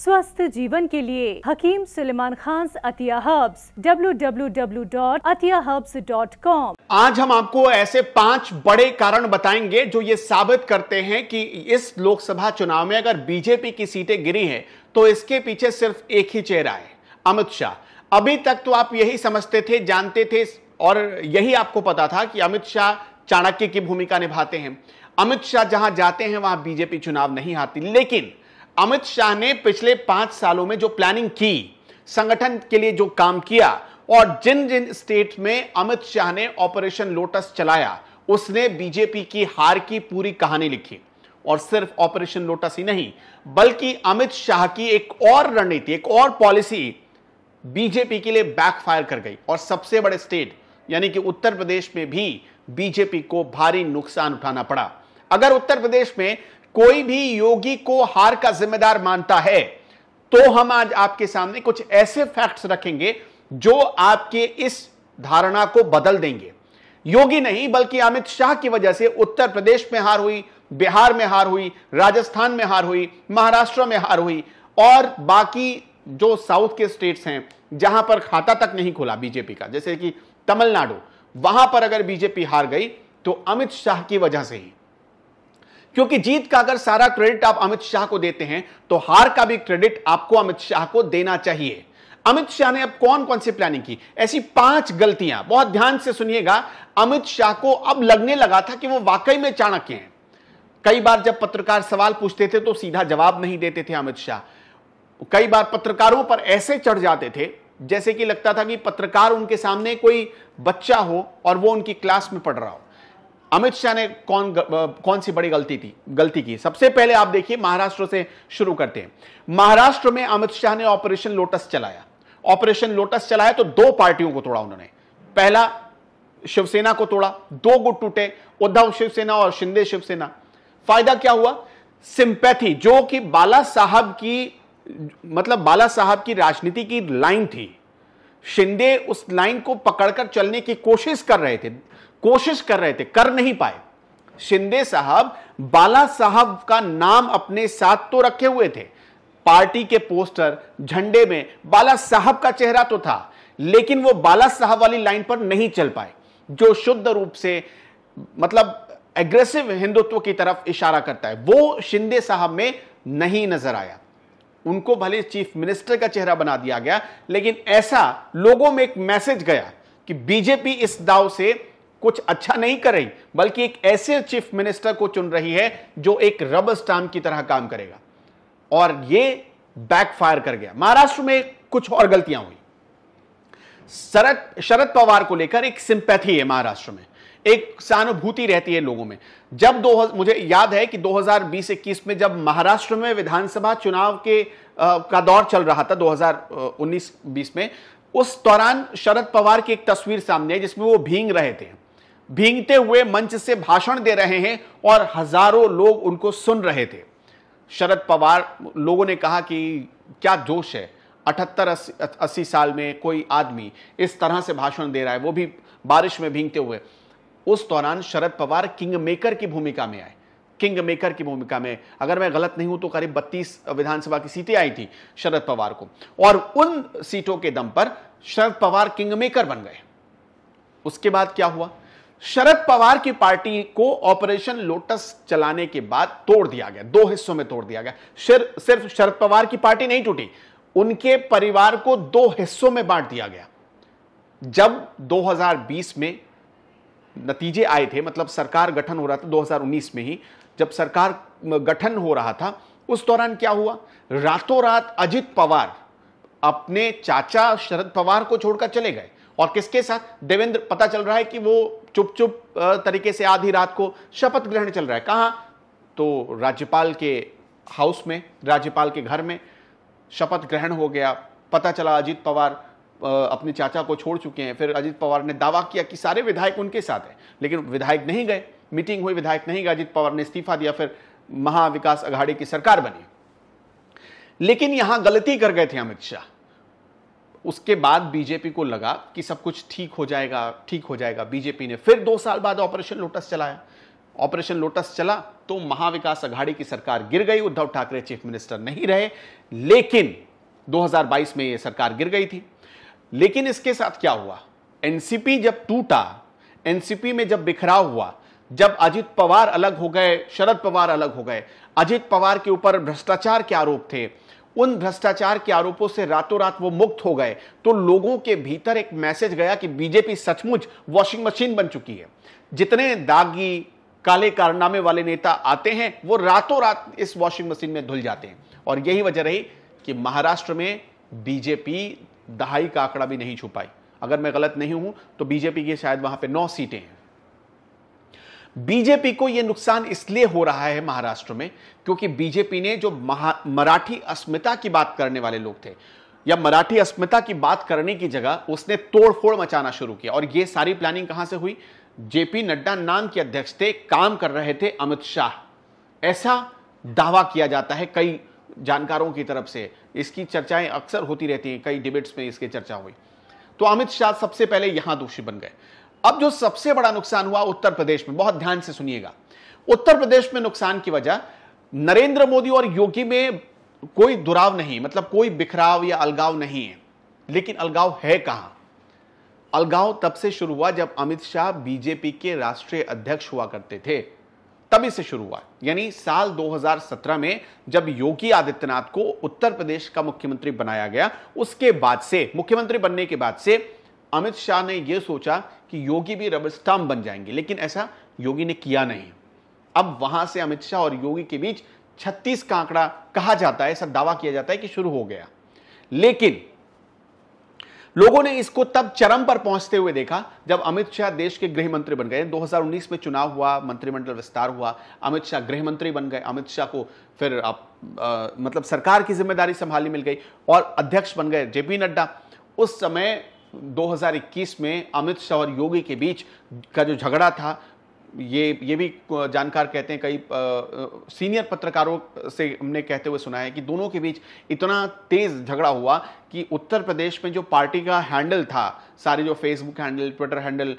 स्वस्थ जीवन के लिए हकीम सुलेमान खान अतिया हब्स डब्ल्यू आज हम आपको ऐसे पांच बड़े कारण बताएंगे जो ये साबित करते हैं कि इस लोकसभा चुनाव में अगर बीजेपी की सीटें गिरी हैं तो इसके पीछे सिर्फ एक ही चेहरा है अमित शाह अभी तक तो आप यही समझते थे जानते थे और यही आपको पता था कि अमित शाह चाणक्य की भूमिका निभाते हैं अमित शाह जहां जाते हैं वहां बीजेपी चुनाव नहीं आती लेकिन अमित शाह ने पिछले पांच सालों में जो प्लानिंग की संगठन के लिए जो काम किया और जिन जिन स्टेट में अमित शाह ने ऑपरेशन लोटस चलाया उसने बीजेपी की हार की पूरी कहानी लिखी और सिर्फ ऑपरेशन लोटस ही नहीं बल्कि अमित शाह की एक और रणनीति एक और पॉलिसी बीजेपी के लिए बैकफायर कर गई और सबसे बड़े स्टेट यानी कि उत्तर प्रदेश में भी बीजेपी को भारी नुकसान उठाना पड़ा अगर उत्तर प्रदेश में कोई भी योगी को हार का जिम्मेदार मानता है तो हम आज आपके सामने कुछ ऐसे फैक्ट्स रखेंगे जो आपके इस धारणा को बदल देंगे योगी नहीं बल्कि अमित शाह की वजह से उत्तर प्रदेश में हार हुई बिहार में हार हुई राजस्थान में हार हुई महाराष्ट्र में हार हुई और बाकी जो साउथ के स्टेट्स हैं जहां पर खाता तक नहीं खुला बीजेपी का जैसे कि तमिलनाडु वहां पर अगर बीजेपी हार गई तो अमित शाह की वजह से ही क्योंकि जीत का अगर सारा क्रेडिट आप अमित शाह को देते हैं तो हार का भी क्रेडिट आपको अमित शाह को देना चाहिए अमित शाह ने अब कौन कौन सी प्लानिंग की ऐसी पांच गलतियां बहुत ध्यान से सुनिएगा अमित शाह को अब लगने लगा था कि वो वाकई में चाणक्य हैं कई बार जब पत्रकार सवाल पूछते थे तो सीधा जवाब नहीं देते थे अमित शाह कई बार पत्रकारों पर ऐसे चढ़ जाते थे जैसे कि लगता था कि पत्रकार उनके सामने कोई बच्चा हो और वो उनकी क्लास में पढ़ रहा हो अमित शाह ने कौन कौन सी बड़ी गलती थी गलती की सबसे पहले आप देखिए महाराष्ट्र से शुरू करते हैं महाराष्ट्र में अमित शाह ने ऑपरेशन लोटस चलाया ऑपरेशन लोटस चलाया तो दो पार्टियों को तोड़ा उन्होंने पहला शिवसेना को तोड़ा दो गुट टूटे उद्धव शिवसेना और शिंदे शिवसेना फायदा क्या हुआ सिंपैथी जो कि बाला साहब की मतलब बाला साहब की राजनीति की लाइन थी शिंदे उस लाइन को पकड़कर चलने की कोशिश कर रहे थे कोशिश कर रहे थे कर नहीं पाए शिंदे साहब बाला साहब का नाम अपने साथ तो रखे हुए थे पार्टी के पोस्टर झंडे में बाला साहब का चेहरा तो था लेकिन वो बाला साहब वाली लाइन पर नहीं चल पाए जो शुद्ध रूप से मतलब एग्रेसिव हिंदुत्व की तरफ इशारा करता है वो शिंदे साहब में नहीं नजर आया उनको भले चीफ मिनिस्टर का चेहरा बना दिया गया लेकिन ऐसा लोगों में एक मैसेज गया कि बीजेपी इस दाव से कुछ अच्छा नहीं कर रही बल्कि एक ऐसे चीफ मिनिस्टर को चुन रही है जो एक रबर स्टाम की तरह काम करेगा और यह बैकफायर कर गया महाराष्ट्र में कुछ और गलतियां हुई शरद शरद पवार को लेकर एक सिंपैथी है महाराष्ट्र में एक सहानुभूति रहती है लोगों में जब दो मुझे याद है कि 2020-21 में जब महाराष्ट्र में विधानसभा चुनाव के आ, का दौर चल रहा था 2019-20 में उस दौरान शरद पवार की एक तस्वीर सामने आई जिसमें वो भींग रहे थे भींगते हुए मंच से भाषण दे रहे हैं और हजारों लोग उनको सुन रहे थे शरद पवार लोगों ने कहा कि क्या जोश है अठहत्तर अस्सी साल में कोई आदमी इस तरह से भाषण दे रहा है वो भी बारिश में भींगते हुए उस दौरान शरद पवार किंग मेकर की भूमिका में आए किंग मेकर की भूमिका में अगर मैं गलत नहीं हूं तो करीब 32 विधानसभा की सीटें आई थी शरद पवार को और उन सीटों के दम पर शरद पवार किंग मेकर बन गए उसके बाद क्या हुआ शरद पवार की पार्टी को ऑपरेशन लोटस चलाने के बाद तोड़ दिया गया दो हिस्सों में तोड़ दिया गया सिर्फ शरद पवार की पार्टी नहीं टूटी उनके परिवार को दो हिस्सों में बांट दिया गया जब 2020 में नतीजे आए थे मतलब सरकार गठन हो रहा था 2019 में ही जब सरकार गठन हो रहा था उस दौरान क्या हुआ रातों रात अजित पवार अपने चाचा शरद पवार को छोड़कर चले गए और किसके साथ देवेंद्र पता चल रहा है कि वो चुप चुप तरीके से आधी रात को शपथ ग्रहण चल रहा है कहाँ तो राज्यपाल के हाउस में राज्यपाल के घर में शपथ ग्रहण हो गया पता चला अजीत पवार अपने चाचा को छोड़ चुके हैं फिर अजीत पवार ने दावा किया कि सारे विधायक उनके साथ हैं लेकिन विधायक नहीं गए मीटिंग हुई विधायक नहीं गए अजीत पवार ने इस्तीफा दिया फिर महाविकास अघाड़ी की सरकार बनी लेकिन यहां गलती कर गए थे अमित शाह उसके बाद बीजेपी को लगा कि सब कुछ ठीक हो जाएगा ठीक हो जाएगा बीजेपी ने फिर दो साल बाद ऑपरेशन लोटस चलाया ऑपरेशन लोटस चला तो महाविकास अघाड़ी की सरकार गिर गई उद्धव ठाकरे चीफ मिनिस्टर नहीं रहे लेकिन 2022 में ये सरकार गिर गई थी लेकिन इसके साथ क्या हुआ एनसीपी जब टूटा एनसीपी में जब बिखराव हुआ जब अजित पवार अलग हो गए शरद पवार अलग हो गए अजित पवार के ऊपर भ्रष्टाचार के आरोप थे उन भ्रष्टाचार के आरोपों से रातों रात वो मुक्त हो गए तो लोगों के भीतर एक मैसेज गया कि बीजेपी सचमुच वॉशिंग मशीन बन चुकी है जितने दागी काले कारनामे वाले नेता आते हैं वो रातों रात इस वॉशिंग मशीन में धुल जाते हैं और यही वजह रही कि महाराष्ट्र में बीजेपी दहाई का आंकड़ा भी नहीं छुपाई अगर मैं गलत नहीं हूं तो बीजेपी की शायद वहां पर नौ सीटें हैं बीजेपी को यह नुकसान इसलिए हो रहा है महाराष्ट्र में क्योंकि बीजेपी ने जो मराठी अस्मिता की बात करने वाले लोग थे या मराठी अस्मिता की बात करने की जगह उसने तोड़फोड़ मचाना शुरू किया और यह सारी प्लानिंग कहां से हुई जेपी नड्डा नाम के अध्यक्ष थे काम कर रहे थे अमित शाह ऐसा दावा किया जाता है कई जानकारों की तरफ से इसकी चर्चाएं अक्सर होती रहती हैं कई डिबेट्स में इसकी चर्चा हुई तो अमित शाह सबसे पहले यहां दोषी बन गए अब जो सबसे बड़ा नुकसान हुआ उत्तर प्रदेश में बहुत ध्यान से सुनिएगा उत्तर प्रदेश में नुकसान की वजह नरेंद्र मोदी और योगी में कोई दुराव नहीं मतलब कोई बिखराव या अलगाव नहीं है लेकिन अलगाव है कहां अलगाव तब से शुरू हुआ जब अमित शाह बीजेपी के राष्ट्रीय अध्यक्ष हुआ करते थे तभी से शुरू हुआ यानी साल 2017 में जब योगी आदित्यनाथ को उत्तर प्रदेश का मुख्यमंत्री बनाया गया उसके बाद से मुख्यमंत्री बनने के बाद से अमित शाह ने यह सोचा कि योगी भी रबर बन जाएंगे लेकिन ऐसा योगी ने किया नहीं अब वहां से अमित शाह और योगी के बीच 36 का आंकड़ा कहा जाता है ऐसा दावा किया जाता है कि शुरू हो गया लेकिन लोगों ने इसको तब चरम पर पहुंचते हुए देखा जब अमित शाह देश के गृह मंत्री बन गए 2019 में चुनाव हुआ मंत्रिमंडल विस्तार हुआ अमित शाह गृह मंत्री बन गए अमित शाह को फिर आप आ, मतलब सरकार की जिम्मेदारी संभाली मिल गई और अध्यक्ष बन गए जेपी नड्डा उस समय 2021 में अमित शाह और योगी के बीच का जो झगड़ा था ये ये भी जानकार कहते हैं कई सीनियर पत्रकारों से हमने कहते हुए सुना है कि दोनों के बीच इतना तेज झगड़ा हुआ कि उत्तर प्रदेश में जो पार्टी का हैंडल था सारे जो फेसबुक हैंडल ट्विटर हैंडल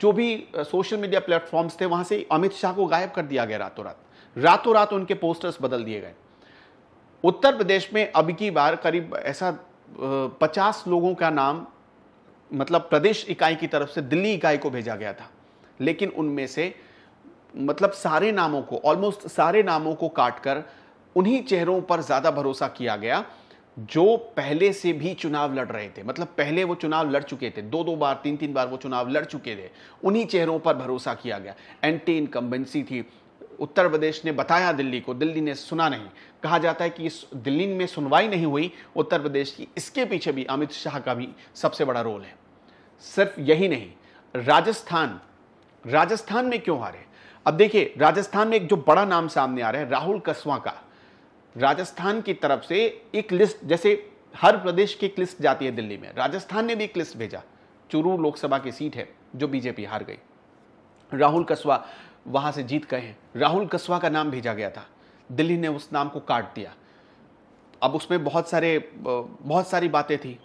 जो भी सोशल मीडिया प्लेटफॉर्म्स थे वहां से अमित शाह को गायब कर दिया गया रातों रात रातों रात उनके पोस्टर्स बदल दिए गए उत्तर प्रदेश में अब की बार करीब ऐसा पचास लोगों का नाम मतलब प्रदेश इकाई की तरफ से दिल्ली इकाई को भेजा गया था लेकिन उनमें से मतलब सारे नामों को ऑलमोस्ट सारे नामों को काटकर उन्हीं चेहरों पर ज़्यादा भरोसा किया गया जो पहले से भी चुनाव लड़ रहे थे मतलब पहले वो चुनाव लड़ चुके थे दो दो बार तीन तीन बार वो चुनाव लड़ चुके थे उन्हीं चेहरों पर भरोसा किया गया एंटी इनकम्बेंसी थी उत्तर प्रदेश ने बताया दिल्ली को दिल्ली ने सुना नहीं कहा जाता है कि दिल्ली में सुनवाई नहीं हुई उत्तर प्रदेश की इसके पीछे भी अमित शाह का भी सबसे बड़ा रोल है सिर्फ यही नहीं राजस्थान राजस्थान में क्यों हारे अब देखिए राजस्थान में एक जो बड़ा नाम सामने आ रहा है राहुल कस्वा का राजस्थान की तरफ से एक लिस्ट जैसे हर प्रदेश की एक लिस्ट जाती है दिल्ली में राजस्थान ने भी एक लिस्ट भेजा चुरू लोकसभा की सीट है जो बीजेपी हार गई राहुल कस्वा वहां से जीत गए हैं राहुल कस्वा का नाम भेजा गया था दिल्ली ने उस नाम को काट दिया अब उसमें बहुत सारे बहुत सारी बातें थी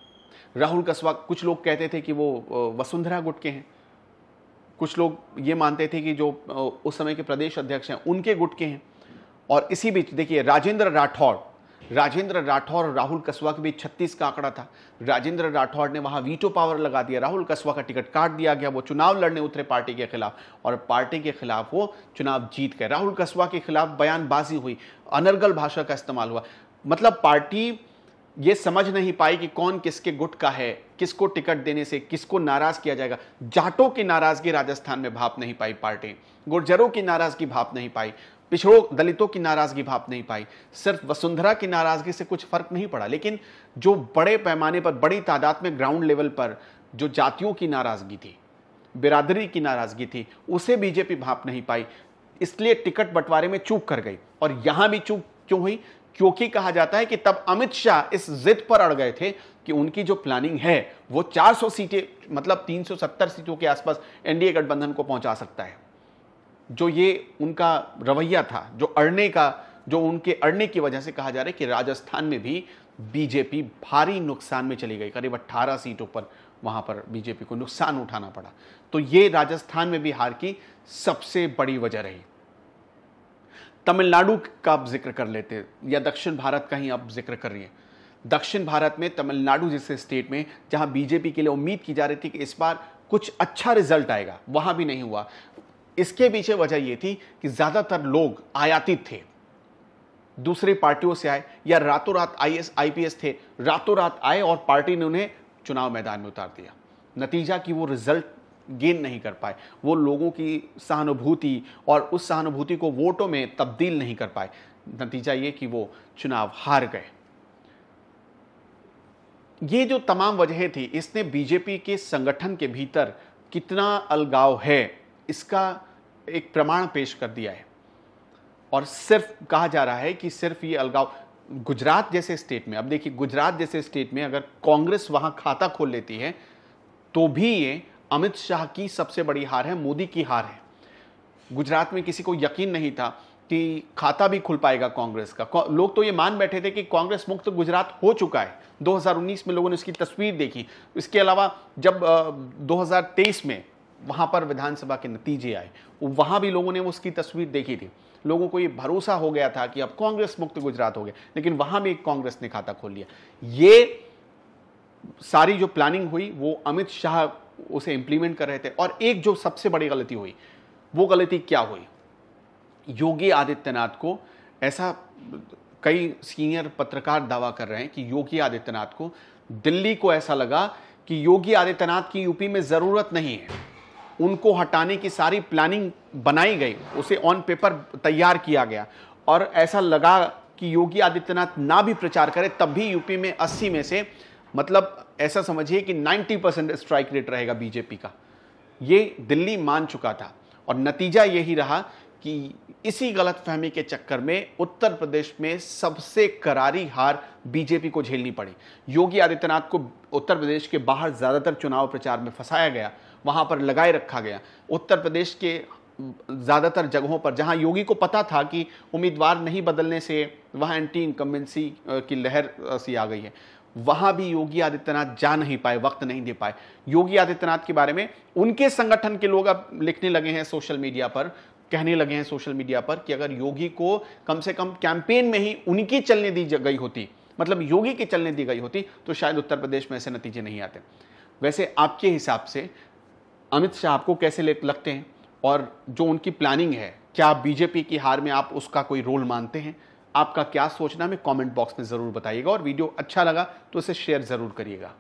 राहुल कस्वा कुछ लोग कहते थे कि वो वसुंधरा गुट के हैं कुछ लोग ये मानते थे कि जो उस समय के प्रदेश अध्यक्ष हैं उनके गुट के हैं और इसी बीच देखिए राजेंद्र राठौड़ राजेंद्र राठौर और राहुल कस्बा के बीच छत्तीस का आंकड़ा था राजेंद्र राठौर ने वहां वीटो पावर लगा दिया राहुल कस्बा का टिकट काट दिया गया वो चुनाव लड़ने उतरे पार्टी के खिलाफ और पार्टी के खिलाफ वो चुनाव जीत गए राहुल कस्बा के खिलाफ बयानबाजी हुई अनर्गल भाषा का इस्तेमाल हुआ मतलब पार्टी ये समझ नहीं पाई कि कौन किसके गुट का है किसको टिकट देने से किसको नाराज किया जाएगा जाटों की नाराजगी राजस्थान में भाप नहीं पाई पार्टी गुर्जरों की नाराजगी भाप नहीं पाई पिछड़ों दलितों की नाराजगी भाप नहीं पाई सिर्फ वसुंधरा की नाराजगी से कुछ फर्क नहीं पड़ा लेकिन जो बड़े पैमाने पर बड़ी तादाद में ग्राउंड लेवल पर जो जातियों की नाराजगी थी बिरादरी की नाराजगी थी उसे बीजेपी भाप नहीं पाई इसलिए टिकट बंटवारे में चूक कर गई और यहां भी चूक क्यों हुई क्योंकि कहा जाता है कि तब अमित शाह इस जिद पर अड़ गए थे कि उनकी जो प्लानिंग है वो 400 सीटें मतलब 370 सीटों के आसपास एनडीए गठबंधन को पहुंचा सकता है जो ये उनका रवैया था जो अड़ने का जो उनके अड़ने की वजह से कहा जा रहा है कि राजस्थान में भी बीजेपी भारी नुकसान में चली गई करीब 18 सीटों पर वहां पर बीजेपी को नुकसान उठाना पड़ा तो ये राजस्थान में भी हार की सबसे बड़ी वजह रही तमिलनाडु का आप जिक्र कर लेते या दक्षिण भारत का ही आप जिक्र कर रही है दक्षिण भारत में तमिलनाडु जैसे स्टेट में जहां बीजेपी के लिए उम्मीद की जा रही थी कि इस बार कुछ अच्छा रिजल्ट आएगा वहां भी नहीं हुआ इसके पीछे वजह यह थी कि ज़्यादातर लोग आयातित थे दूसरी पार्टियों से आए या रातों रात I S I P S थे रातों रात आए और पार्टी ने उन्हें चुनाव मैदान में उतार दिया नतीजा कि वो रिजल्ट गेन नहीं कर पाए वो लोगों की सहानुभूति और उस सहानुभूति को वोटों में तब्दील नहीं कर पाए नतीजा ये कि वो चुनाव हार गए ये जो तमाम वजहें थी इसने बीजेपी के संगठन के भीतर कितना अलगाव है इसका एक प्रमाण पेश कर दिया है और सिर्फ कहा जा रहा है कि सिर्फ ये अलगाव गुजरात जैसे स्टेट में अब देखिए गुजरात जैसे स्टेट में अगर कांग्रेस वहां खाता खोल लेती है तो भी ये अमित शाह की सबसे बड़ी हार है मोदी की हार है गुजरात में किसी को यकीन नहीं था कि खाता भी खुल पाएगा कांग्रेस का लोग तो ये मान बैठे थे कि कांग्रेस मुक्त गुजरात हो चुका है 2019 में लोगों ने उसकी तस्वीर देखी इसके अलावा जब 2023 में वहाँ पर विधानसभा के नतीजे आए वहाँ भी लोगों ने उसकी तस्वीर देखी थी लोगों को ये भरोसा हो गया था कि अब कांग्रेस मुक्त गुजरात हो गया लेकिन वहाँ भी कांग्रेस ने खाता खोल लिया ये सारी जो प्लानिंग हुई वो अमित शाह उसे इम्प्लीमेंट कर रहे थे और एक जो सबसे बड़ी गलती हुई वो गलती क्या हुई योगी आदित्यनाथ को ऐसा कई सीनियर पत्रकार दावा कर रहे हैं कि योगी आदित्यनाथ को दिल्ली को ऐसा लगा कि योगी आदित्यनाथ की यूपी में ज़रूरत नहीं है उनको हटाने की सारी प्लानिंग बनाई गई उसे ऑन पेपर तैयार किया गया और ऐसा लगा कि योगी आदित्यनाथ ना भी प्रचार करे तब भी यूपी में 80 में से मतलब ऐसा समझिए कि 90 परसेंट स्ट्राइक रेट रहेगा बीजेपी का ये दिल्ली मान चुका था और नतीजा यही रहा कि इसी गलतफहमी के चक्कर में उत्तर प्रदेश में सबसे करारी हार बीजेपी को झेलनी पड़ी योगी आदित्यनाथ को उत्तर प्रदेश के बाहर ज़्यादातर चुनाव प्रचार में फंसाया गया वहाँ पर लगाए रखा गया उत्तर प्रदेश के ज़्यादातर जगहों पर जहां योगी को पता था कि उम्मीदवार नहीं बदलने से वहां एंटी इनकम्बेंसी की लहर सी आ गई है वहां भी योगी आदित्यनाथ जा नहीं पाए वक्त नहीं दे पाए योगी आदित्यनाथ के बारे में उनके संगठन के लोग अब लिखने लगे हैं सोशल मीडिया पर कहने लगे हैं सोशल मीडिया पर कि अगर योगी को कम से कम कैंपेन में ही उनकी चलने दी गई होती मतलब योगी की चलने दी गई होती तो शायद उत्तर प्रदेश में ऐसे नतीजे नहीं आते वैसे आपके हिसाब से अमित शाह आपको कैसे लगते हैं और जो उनकी प्लानिंग है क्या बीजेपी की हार में आप उसका कोई रोल मानते हैं आपका क्या सोचना हमें कमेंट बॉक्स में ज़रूर बताइएगा और वीडियो अच्छा लगा तो इसे शेयर ज़रूर करिएगा